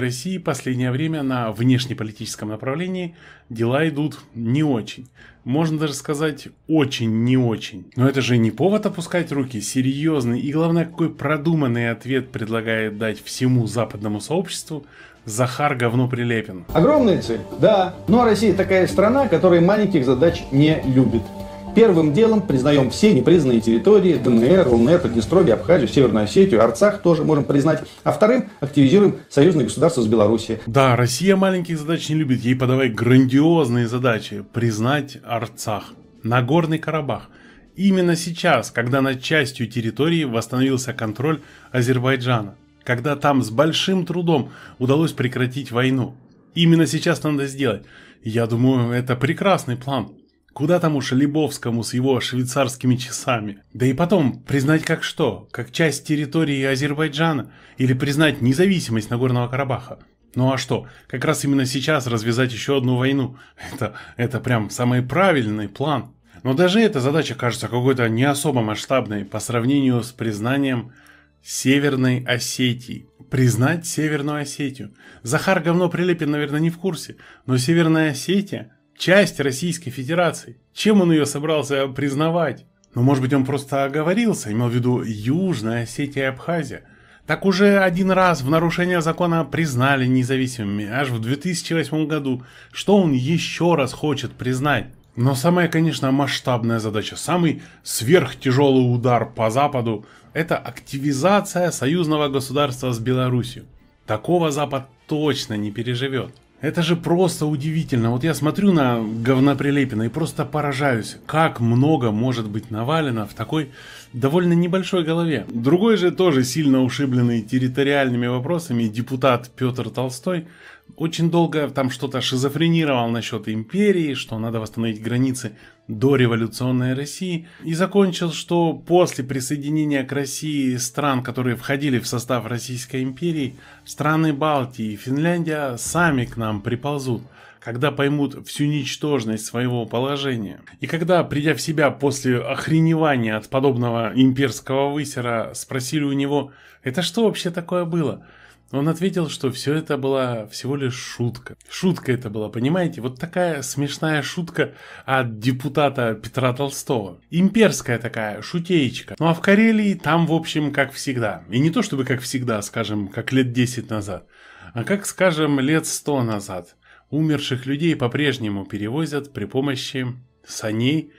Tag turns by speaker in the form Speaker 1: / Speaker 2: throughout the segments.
Speaker 1: России последнее время на внешнеполитическом направлении дела идут не очень. Можно даже сказать очень не очень. Но это же не повод опускать руки, серьезный и главное какой продуманный ответ предлагает дать всему западному сообществу Захар говно Прилепин. Огромная цель, да, но Россия такая страна, которая маленьких задач не любит. Первым делом признаем все непризнанные территории ДНР, ЛНР, Приднестровье, Абхазию, Северную Осетию, Арцах тоже можем признать. А вторым активизируем союзные государства с Белоруссией. Да, Россия маленьких задач не любит. Ей подавай грандиозные задачи. Признать Арцах, Нагорный Карабах. Именно сейчас, когда над частью территории восстановился контроль Азербайджана, когда там с большим трудом удалось прекратить войну. Именно сейчас надо сделать. Я думаю, это прекрасный план. Куда там уж Лебовскому с его швейцарскими часами? Да и потом, признать как что? Как часть территории Азербайджана? Или признать независимость Нагорного Карабаха? Ну а что, как раз именно сейчас развязать еще одну войну? Это, это прям самый правильный план. Но даже эта задача кажется какой-то не особо масштабной по сравнению с признанием Северной Осетии. Признать Северную Осетию. Захар говно Прилепин, наверное, не в курсе, но Северная Осетия – часть Российской Федерации. Чем он ее собрался признавать? Ну, может быть, он просто оговорился, имел в виду Южная Осетия и Абхазия. Так уже один раз в нарушение закона признали независимыми, аж в 2008 году. Что он еще раз хочет признать? Но самая, конечно, масштабная задача, самый сверхтяжелый удар по Западу – это активизация союзного государства с Беларусью. Такого Запад точно не переживет. Это же просто удивительно. Вот я смотрю на говна Прилепина и просто поражаюсь, как много может быть навалено в такой довольно небольшой голове. Другой же, тоже сильно ушибленный территориальными вопросами, депутат Петр Толстой, очень долго там что-то шизофренировал насчет империи, что надо восстановить границы дореволюционной России и закончил, что после присоединения к России стран, которые входили в состав Российской империи, страны Балтии и Финляндия сами к нам приползут, когда поймут всю ничтожность своего положения. И когда, придя в себя после охреневания от подобного имперского высера, спросили у него «Это что вообще такое было?», он ответил, что все это была всего лишь шутка. Шутка это была, понимаете? Вот такая смешная шутка от депутата Петра Толстого. Имперская такая, шутеечка. Ну а в Карелии там, в общем, как всегда. И не то чтобы как всегда, скажем, как лет 10 назад, а как, скажем, лет 100 назад. Умерших людей по-прежнему перевозят при помощи саней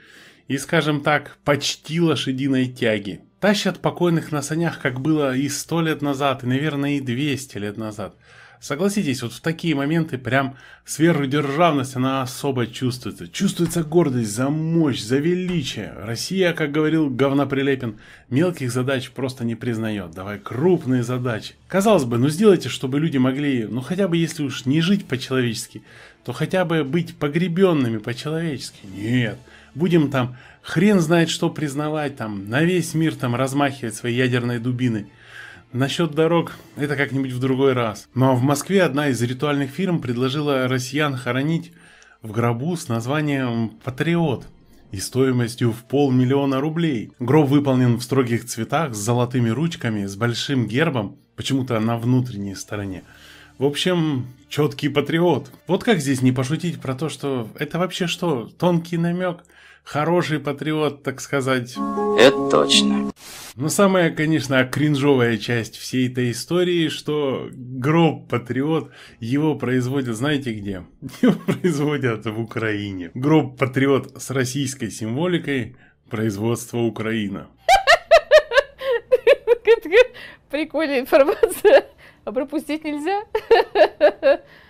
Speaker 1: и, скажем так, почти лошадиной тяги. Тащат покойных на санях, как было и сто лет назад, и, наверное, и 200 лет назад – Согласитесь, вот в такие моменты прям сверхдержавность, она особо чувствуется. Чувствуется гордость за мощь, за величие. Россия, как говорил говноприлепин, мелких задач просто не признает. Давай крупные задачи. Казалось бы, ну сделайте, чтобы люди могли, ну хотя бы если уж не жить по-человечески, то хотя бы быть погребенными по-человечески. Нет, будем там хрен знает что признавать, там на весь мир там размахивать свои ядерные дубиной. Насчет дорог – это как-нибудь в другой раз. Но ну, а в Москве одна из ритуальных фирм предложила россиян хоронить в гробу с названием «Патриот» и стоимостью в полмиллиона рублей. Гроб выполнен в строгих цветах, с золотыми ручками, с большим гербом, почему-то на внутренней стороне. В общем, четкий патриот. Вот как здесь не пошутить про то, что это вообще что, тонкий намек? Хороший патриот, так сказать. Это точно. Но ну, самая, конечно, кринжовая часть всей этой истории, что гроб Патриот его производят, знаете где? Его производят в Украине. Гроб Патриот с российской символикой производство Украина. Прикольная информация. А пропустить нельзя?